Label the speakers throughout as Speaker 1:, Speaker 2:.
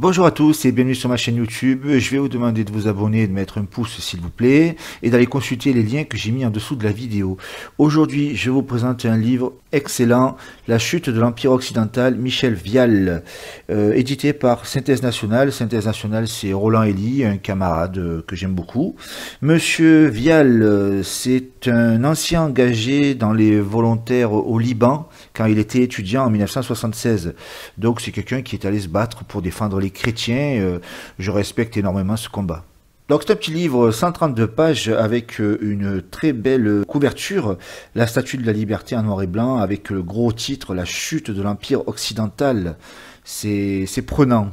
Speaker 1: Bonjour à tous et bienvenue sur ma chaîne YouTube. Je vais vous demander de vous abonner, de mettre un pouce s'il vous plaît et d'aller consulter les liens que j'ai mis en dessous de la vidéo. Aujourd'hui, je vous présente un livre excellent, La chute de l'Empire occidental, Michel Vial, euh, édité par Synthèse Nationale. Synthèse Nationale, c'est Roland Elie, un camarade euh, que j'aime beaucoup. Monsieur Vial, euh, c'est un ancien engagé dans les volontaires au Liban quand il était étudiant en 1976. Donc c'est quelqu'un qui est allé se battre pour défendre les chrétiens. Euh, je respecte énormément ce combat. Donc c'est un petit livre, 132 pages, avec euh, une très belle couverture, la statue de la liberté en noir et blanc, avec le gros titre, la chute de l'Empire occidental. C'est prenant.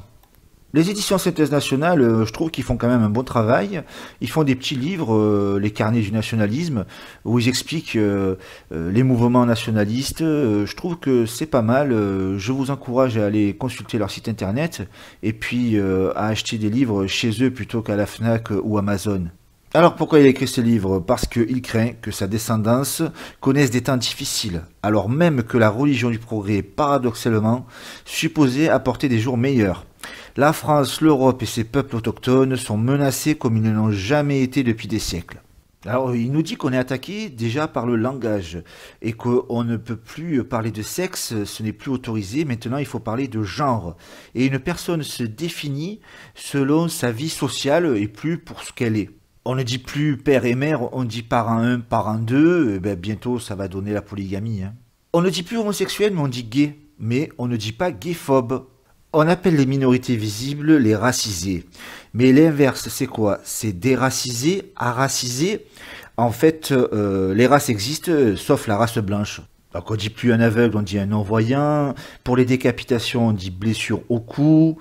Speaker 1: Les éditions Synthèse Nationale, euh, je trouve qu'ils font quand même un bon travail. Ils font des petits livres, euh, les carnets du nationalisme, où ils expliquent euh, les mouvements nationalistes. je trouve que c'est pas mal. je vous encourage à aller consulter leur site internet et puis à acheter des livres chez eux plutôt qu'à la FNAC ou Amazon. Alors pourquoi il a écrit ce livre Parce qu'il craint que sa descendance connaisse des temps difficiles, alors même que la religion du progrès, paradoxalement, supposait apporter des jours meilleurs la France, l'Europe et ses peuples autochtones sont menacés comme ils ne l'ont jamais été depuis des siècles. Alors, il nous dit qu'on est attaqué déjà par le langage et qu'on ne peut plus parler de sexe, ce n'est plus autorisé. Maintenant, il faut parler de genre. Et une personne se définit selon sa vie sociale et plus pour ce qu'elle est. On ne dit plus père et mère, on dit parent un, parent 2. Et ben, bientôt, ça va donner la polygamie. Hein. On ne dit plus homosexuel, mais on dit gay. Mais on ne dit pas gayphobe. On appelle les minorités visibles les racisées. Mais l'inverse, c'est quoi C'est déracisé, aracisé. En fait, euh, les races existent, euh, sauf la race blanche. Donc on dit plus un aveugle, on dit un non-voyant. Pour les décapitations, on dit blessure au cou.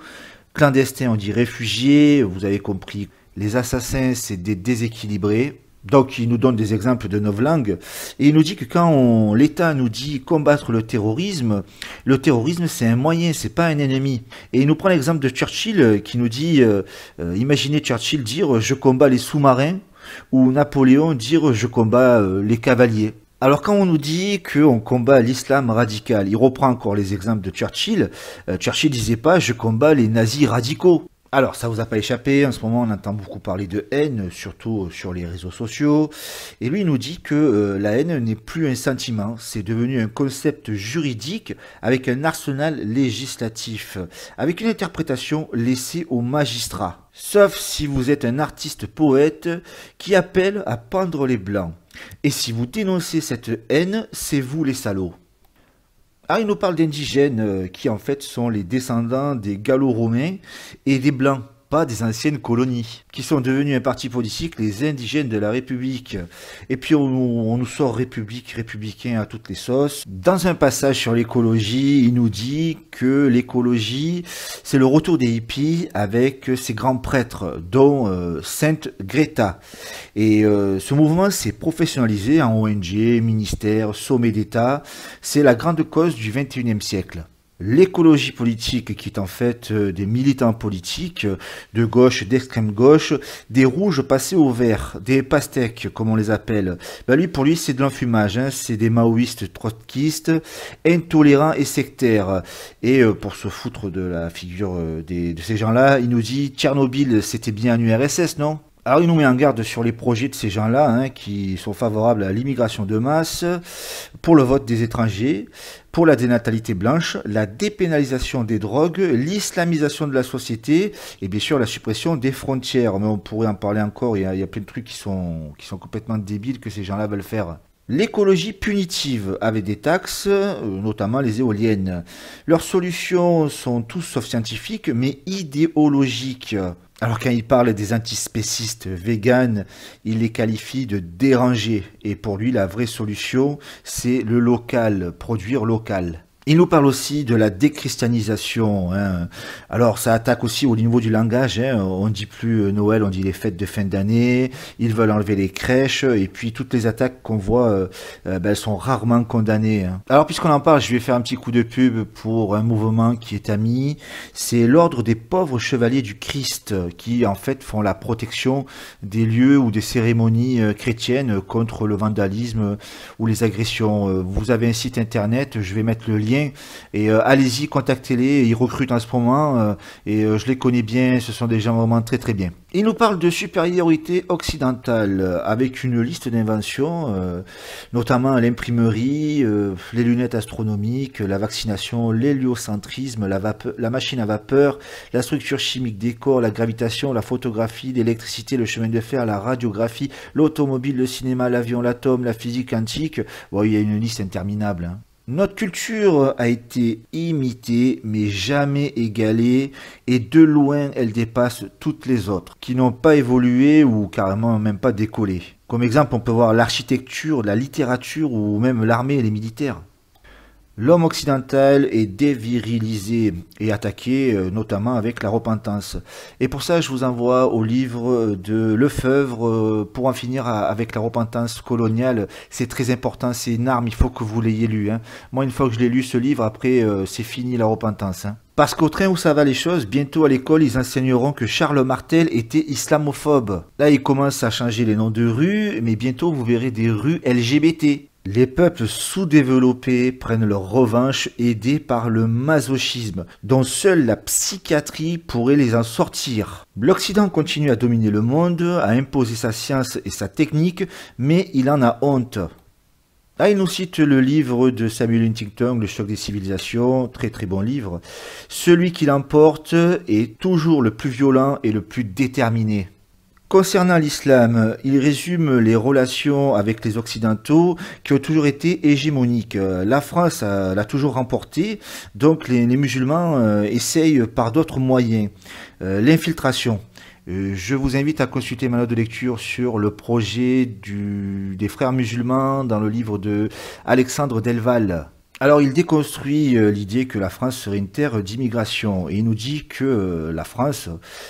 Speaker 1: Clandestin, on dit réfugié. Vous avez compris. Les assassins, c'est des déséquilibrés. Donc il nous donne des exemples de neuf langues et il nous dit que quand l'État nous dit combattre le terrorisme, le terrorisme c'est un moyen, c'est pas un ennemi. Et il nous prend l'exemple de Churchill euh, qui nous dit, euh, euh, imaginez Churchill dire je combats les sous-marins ou Napoléon dire je combats les cavaliers. Alors quand on nous dit qu'on combat l'islam radical, il reprend encore les exemples de Churchill, Churchill disait pas je combats les nazis radicaux. Alors, ça vous a pas échappé, en ce moment on entend beaucoup parler de haine, surtout euh, sur les réseaux sociaux. Et lui, il nous dit que euh, la haine n'est plus un sentiment, c'est devenu un concept juridique avec un arsenal législatif, avec une interprétation laissée aux magistrats. Sauf si vous êtes un artiste poète qui appelle à pendre les blancs. Et si vous dénoncez cette haine, c'est vous les salauds. Ah, il nous parle d'indigènes euh, qui en fait sont les descendants des gallo-romains et des blancs pas des anciennes colonies, qui sont devenues un parti politique, les indigènes de la République. Et puis on, nous sort République, républicain à toutes les sauces. Dans un passage sur l'écologie, il nous dit que l'écologie, c'est le retour des hippies avec ses grands prêtres, dont euh, Sainte Greta. Et euh, ce mouvement s'est professionnalisé en ONG, ministère, sommet d'État. C'est la grande cause du 21e siècle l'écologie politique qui est en fait euh, des militants politiques euh, de gauche, d'extrême gauche, des rouges passés au vert, des pastèques comme on les appelle. Ben lui pour lui c'est de l'enfumage, hein. c'est des maoïstes trotskistes, intolérants et sectaires. Et euh, pour se foutre de la figure de ces gens-là, il nous dit Tchernobyl c'était bien un URSS, non alors il nous met en garde sur les projets de ces gens-là hein, qui sont favorables à l'immigration de masse, pour le vote des étrangers, pour la dénatalité blanche, la dépénalisation des drogues, l'islamisation de la société et bien sûr la suppression des frontières. Mais on pourrait en parler encore, il y a, plein de trucs qui sont, qui sont complètement débiles que ces gens-là veulent faire. L'écologie punitive avec des taxes, euh, notamment les éoliennes. Leurs solutions sont tous sauf scientifiques, mais idéologiques. Alors quand il parle des antispécistes véganes, il les qualifie de dérangés. Et pour lui, la vraie solution, c'est le local, produire local. Il nous parle aussi de la déchristianisation. Hein. Alors ça attaque aussi au niveau du langage. Hein. On dit plus euh, Noël, on dit les fêtes de fin d'année. Ils veulent enlever les crèches. Et puis toutes les attaques qu'on voit, euh, euh, ben, elles sont rarement condamnées. Hein. Alors puisqu'on en parle, je vais faire un petit coup de pub pour un mouvement qui est ami. C'est l'ordre des pauvres chevaliers du Christ qui en fait font la protection des lieux ou des cérémonies chrétiennes contre le vandalisme ou les agressions. Vous avez un site internet, je vais mettre le lien et euh, allez-y, contactez-les. Ils recrutent en ce moment. Euh, et euh, je les connais bien. Ce sont des gens vraiment très très bien. Il nous parle de supériorité occidentale avec une liste d'inventions, notamment l'imprimerie, les lunettes astronomiques, la vaccination, l'héliocentrisme, la, machine à vapeur, la structure chimique des corps, la gravitation, la photographie, l'électricité, le chemin de fer, la radiographie, l'automobile, le cinéma, l'avion, l'atome, la physique quantique. Bon, il y a une liste interminable. Hein. Notre culture a été imitée mais jamais égalée et de loin elle dépasse toutes les autres qui n'ont pas évolué ou carrément même pas décollé. Comme exemple on peut voir l'architecture, la littérature ou même l'armée et les militaires. L'homme occidental est dévirilisé et attaqué, euh, notamment avec la repentance. Et pour ça, je vous envoie au livre de Lefebvre, euh, pour en finir avec la repentance coloniale. C'est très important, c'est une arme, il faut que vous l'ayez lu. Hein. Moi, une fois que je l'ai lu, ce livre, après, euh, c'est fini la repentance. Hein. Parce qu'au train où ça va les choses, bientôt à l'école, ils enseigneront que Charles Martel était islamophobe. Là, ils commencent à changer les noms de rues, mais bientôt, vous verrez des rues LGBT. Les peuples sous-développés prennent leur revanche aidés par le masochisme, dont seule la psychiatrie pourrait les en sortir. L'Occident continue à dominer le monde, à imposer sa science et sa technique, mais il en a honte. Là, ah, il nous cite le livre de Samuel Huntington, Le choc des civilisations, très très bon livre. Celui qui l'emporte est toujours le plus violent et le plus déterminé. Concernant l'islam, il résume les relations avec les Occidentaux qui ont toujours été hégémoniques. La France euh, l'a toujours remporté, donc les, musulmans euh, essayent par d'autres moyens. Euh, l'infiltration. je vous invite à consulter ma note de lecture sur le projet du, des frères musulmans dans le livre de Alexandre Delval. Alors il déconstruit euh, l'idée que la France serait une terre d'immigration et il nous dit que euh, la France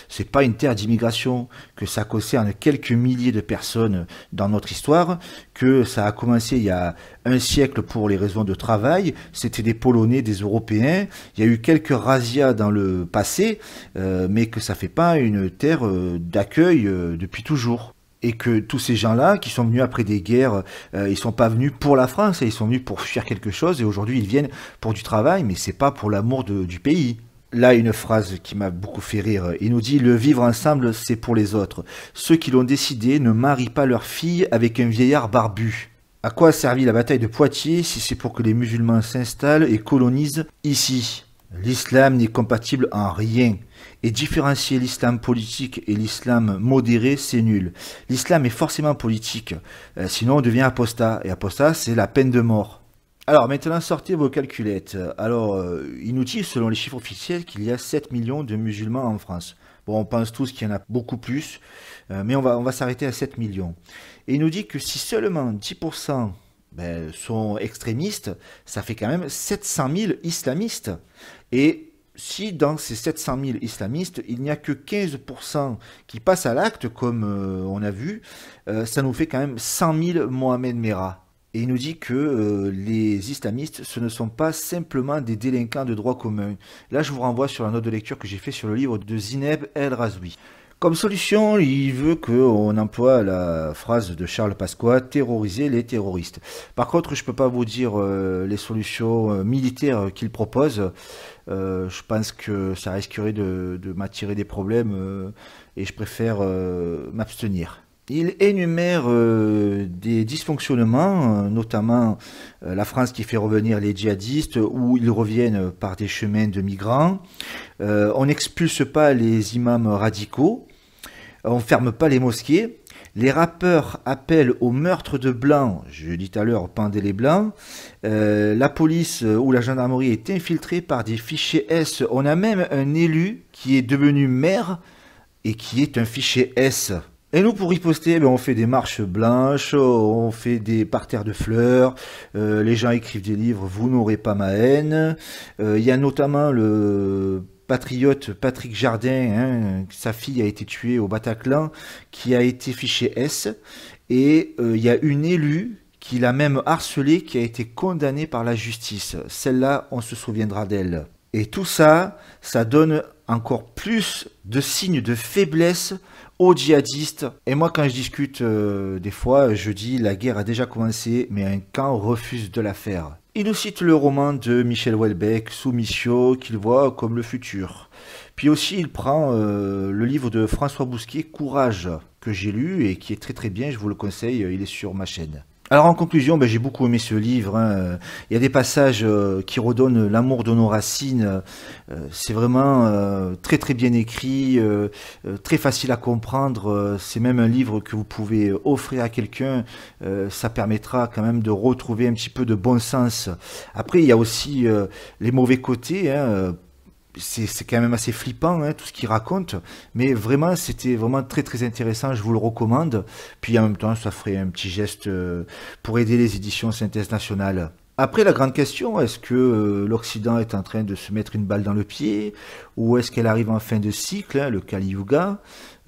Speaker 1: c'est pas une terre d'immigration, que ça concerne quelques milliers de personnes dans notre histoire, que ça a commencé il y a un siècle pour les raisons de travail, c'était des Polonais, des Européens, il y a eu quelques razzias dans le passé, euh, mais que ça fait pas une terre d'accueil depuis toujours et que tous ces gens-là qui sont venus après des guerres, euh, ils sont pas venus pour la France, ils sont venus pour fuir quelque chose et aujourd'hui ils viennent pour du travail, mais c'est pas pour l'amour du pays. Là, une phrase qui m'a beaucoup fait rire. Il nous dit Le vivre ensemble, c'est pour les autres. Ceux qui l'ont décidé ne marient pas leur fille avec un vieillard barbu. À quoi a servi la bataille de Poitiers si c'est pour que les musulmans s'installent et colonisent ici L'islam n'est compatible en rien. Et différencier l'islam politique et l'islam modéré, c'est nul. L'islam est forcément politique. Euh, sinon, on devient apostat. Et apostat, c'est la peine de mort. Alors maintenant, sortez vos calculettes. Alors, euh, il nous dit, selon les chiffres officiels, qu'il y a 7 millions de musulmans en France. Bon, on pense tous qu'il y en a beaucoup plus, euh, mais on va, on va s'arrêter à 7 millions. Et il nous dit que si seulement 10% ben, sont extrémistes, ça fait quand même 700 000 islamistes. Et si dans ces 700 000 islamistes, il n'y a que 15% qui passent à l'acte, comme euh, on a vu, euh, ça nous fait quand même 100 000 Mohamed Merah. Et il nous dit que euh, les islamistes, ce ne sont pas simplement des délinquants de droit commun. Là, je vous renvoie sur la note de lecture que j'ai fait sur le livre de Zineb El Razoui. Comme solution, il veut qu'on emploie la phrase de Charles Pasqua, terroriser les terroristes. Par contre, je ne peux pas vous dire euh, les solutions euh, militaires qu'il propose. Euh, je pense que ça risquerait de m'attirer des problèmes et je préfère m'abstenir. Il énumère euh, des dysfonctionnements, euh, notamment euh, la France qui fait revenir les djihadistes où ils reviennent par des chemins de migrants. on n'expulse pas les imams radicaux. On ne ferme pas les mosquées. Les rappeurs appellent au meurtre de blancs. Je dis tout à l'heure, pendez les blancs. la police ou la gendarmerie est infiltrée par des fichiers S. On a même un élu qui est devenu maire et qui est un fichier S. Et nous, pour riposter, eh ben, on fait des marches blanches, on fait des parterres de fleurs, euh, les gens écrivent des livres, vous n'aurez pas ma haine. Euh, il y a notamment le patriote Patrick Jardin, hein, sa fille a été tuée au Bataclan, qui a été fiché S. Et euh, il y a une élue qui l'a même harcelée, qui a été condamnée par la justice. Celle-là, on se souviendra d'elle. Et tout ça, ça donne encore plus de signes de faiblesse aux djihadistes. Et moi, quand je discute euh, des fois, je dis la guerre a déjà commencé, mais un camp refuse de la faire. Il nous cite le roman de Michel Houellebecq, Soumission, qu'il voit comme le futur. Puis aussi, il prend euh, le livre de François Bousquier, Courage, que j'ai lu et qui est très très bien, je vous le conseille, euh, il est sur ma chaîne. Alors en conclusion, ben, j'ai beaucoup aimé ce livre. Hein. Il y a des passages euh, qui redonnent l'amour de nos racines. Euh, c'est vraiment euh, très très bien écrit, très facile à comprendre. C'est même un livre que vous pouvez offrir à quelqu'un. ça permettra quand même de retrouver un petit peu de bon sens. Après, il y a aussi les mauvais côtés. Hein c'est quand même assez flippant hein, tout ce qu'il raconte, mais vraiment c'était vraiment très très intéressant, je vous le recommande. Puis en même temps, ça ferait un petit geste euh, pour aider les éditions Synthèse Nationale. Après la grande question, est-ce que euh, l'Occident est en train de se mettre une balle dans le pied ou est-ce qu'elle arrive en fin de cycle, hein, le Kali Yuga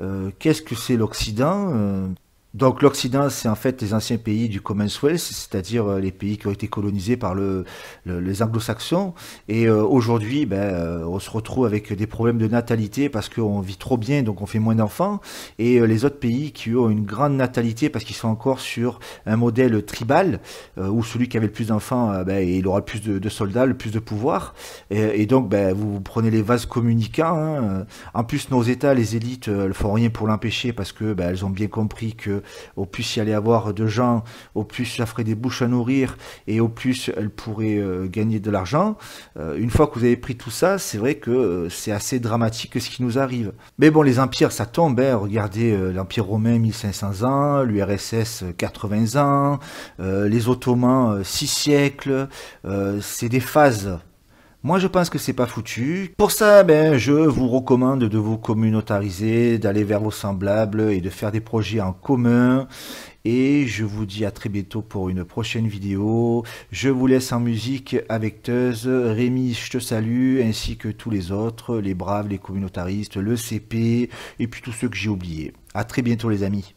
Speaker 1: euh, Qu'est-ce que c'est l'Occident donc l'Occident, c'est en fait les anciens pays du Commonwealth, c'est-à-dire euh, les pays qui ont été colonisés par les anglo-saxons. Et euh, aujourd'hui, ben, euh, on se retrouve avec des problèmes de natalité parce qu'on vit trop bien, donc on fait moins d'enfants. Et les autres pays qui ont une grande natalité parce qu'ils sont encore sur un modèle tribal, où celui qui avait le plus d'enfants, ben, il aura le plus de, soldats, le plus de pouvoir. Et, donc, ben, vous, prenez les vases communicants. Hein. En plus, nos États, les élites, ne font rien pour l'empêcher parce que elles ont bien compris que au plus il y allait avoir de gens, au plus ça ferait des bouches à nourrir et au plus elle pourrait euh, gagner de l'argent. Euh, une fois que vous avez pris tout ça, c'est vrai que euh, c'est assez dramatique ce qui nous arrive. Mais bon, les empires, ça tombe. Hein. Regardez l'Empire romain 1500 ans, l'URSS 80 ans, les Ottomans 6 siècles. c'est des phases moi, je pense que c'est pas foutu. Pour ça, ben, je vous recommande de vous communautariser, d'aller vers vos semblables et de faire des projets en commun. Et je vous dis à très bientôt pour une prochaine vidéo. Je vous laisse en musique avec Teuse, Rémi, je te salue, ainsi que tous les autres, les braves, les communautaristes, le CP, et puis tous ceux que j'ai oubliés. À très bientôt les amis.